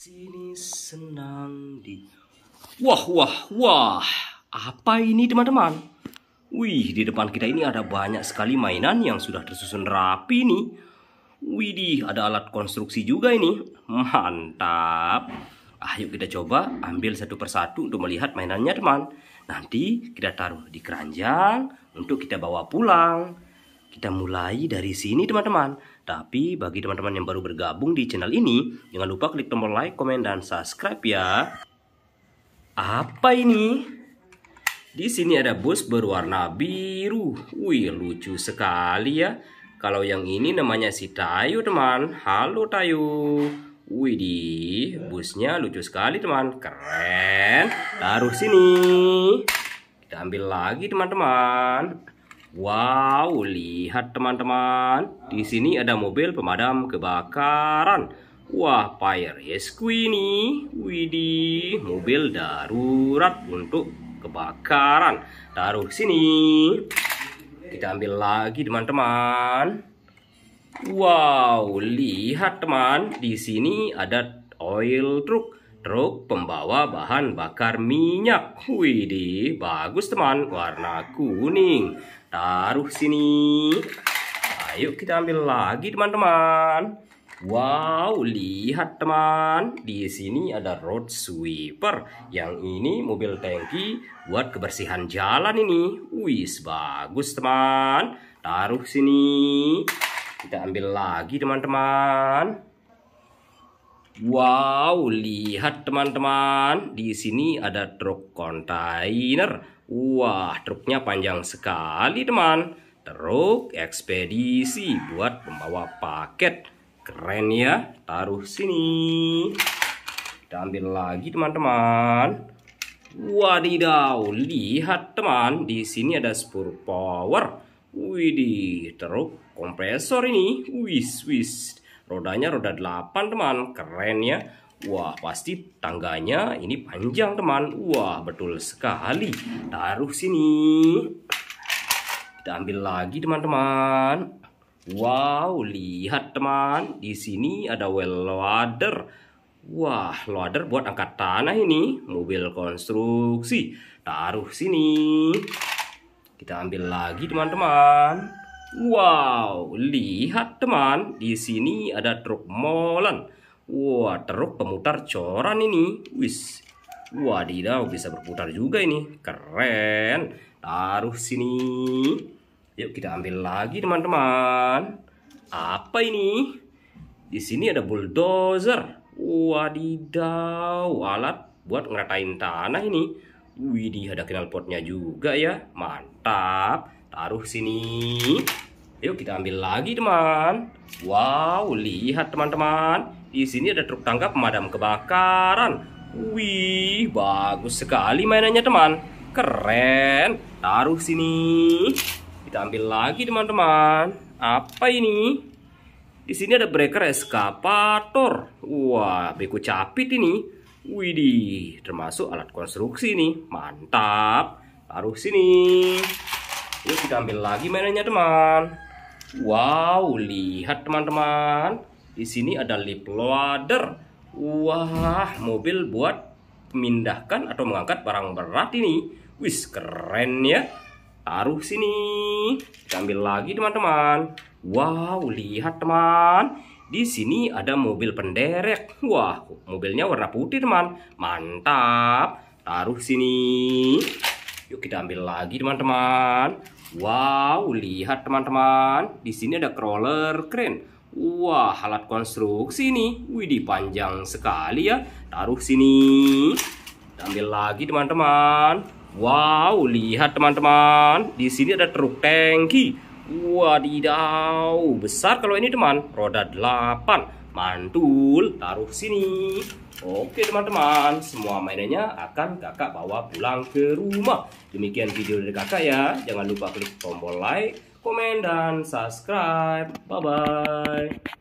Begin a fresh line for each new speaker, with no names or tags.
Sini senang di Wah wah wah Apa ini teman-teman Wih di depan kita ini ada banyak sekali mainan yang sudah tersusun rapi nih Widih ada alat konstruksi juga ini Mantap Ayo ah, kita coba ambil satu persatu untuk melihat mainannya teman Nanti kita taruh di keranjang untuk kita bawa pulang Kita mulai dari sini teman-teman tapi bagi teman-teman yang baru bergabung di channel ini, jangan lupa klik tombol like, komen, dan subscribe ya. Apa ini? Di sini ada bus berwarna biru. Wih, lucu sekali ya. Kalau yang ini namanya si Tayu, teman. Halo, Tayu. di busnya lucu sekali, teman. Keren. Taruh sini. Kita ambil lagi, teman-teman. Wow, lihat teman-teman. Di sini ada mobil pemadam kebakaran. Wah, fire rescue ini. Widih, mobil darurat untuk kebakaran. Taruh sini. Kita ambil lagi, teman-teman. Wow, lihat teman, di sini ada oil truck. Truk pembawa bahan bakar minyak. Widih, bagus teman. Warna kuning. Taruh sini. Ayo kita ambil lagi teman-teman. Wow, lihat teman. Di sini ada road sweeper. Yang ini mobil tangki buat kebersihan jalan ini. Wih, bagus teman. Taruh sini. Kita ambil lagi teman-teman. Wow, lihat teman-teman, di sini ada truk kontainer. Wah, truknya panjang sekali, teman. Truk ekspedisi buat pembawa paket. Keren ya, taruh sini. Kita ambil lagi, teman-teman. Wadidaw, lihat teman, di sini ada spur power. Widih, truk kompresor ini. Wis, wis. Rodanya roda 8 teman, keren ya. Wah, pasti tangganya ini panjang teman. Wah, betul sekali. Taruh sini. Kita ambil lagi teman-teman. Wow, lihat teman. Di sini ada well loader. Wah, loader buat angkat tanah ini. Mobil konstruksi. Taruh sini. Kita ambil lagi teman-teman. Wow, lihat teman, di sini ada truk molen. Wah, truk pemutar coran ini. Wis, Wah, wadidaw bisa berputar juga ini. Keren. Taruh sini. Yuk kita ambil lagi teman-teman. Apa ini? Di sini ada bulldozer. Wadidaw, alat buat ngeratain tanah ini. Widih ada knalpotnya juga ya Mantap Taruh sini Yuk kita ambil lagi teman Wow lihat teman-teman Di sini ada truk tangga pemadam kebakaran Wih bagus sekali mainannya teman Keren Taruh sini Kita ambil lagi teman-teman Apa ini? Di sini ada breaker eskapator Wah beku capit ini Widih, termasuk alat konstruksi nih. Mantap. Taruh sini. Yuk kita ambil lagi mainannya, teman. Wow, lihat teman-teman. Di sini ada lip loader. Wah, mobil buat memindahkan atau mengangkat barang berat ini. Wis, keren ya. Taruh sini. Kita ambil lagi, teman-teman. Wow, lihat teman. Di sini ada mobil penderek. Wah, mobilnya warna putih, teman. Mantap. Taruh sini. Yuk kita ambil lagi, teman-teman. Wow, lihat teman-teman. Di sini ada crawler keren. Wah, alat konstruksi ini, wih, dipanjang sekali ya. Taruh sini. Kita Ambil lagi, teman-teman. Wow, lihat teman-teman. Di sini ada truk tangki. Wadidaw, besar kalau ini teman. Roda 8, mantul, taruh sini. Oke teman-teman, semua mainannya akan kakak bawa pulang ke rumah. Demikian video dari kakak ya. Jangan lupa klik tombol like, komen, dan subscribe. Bye-bye.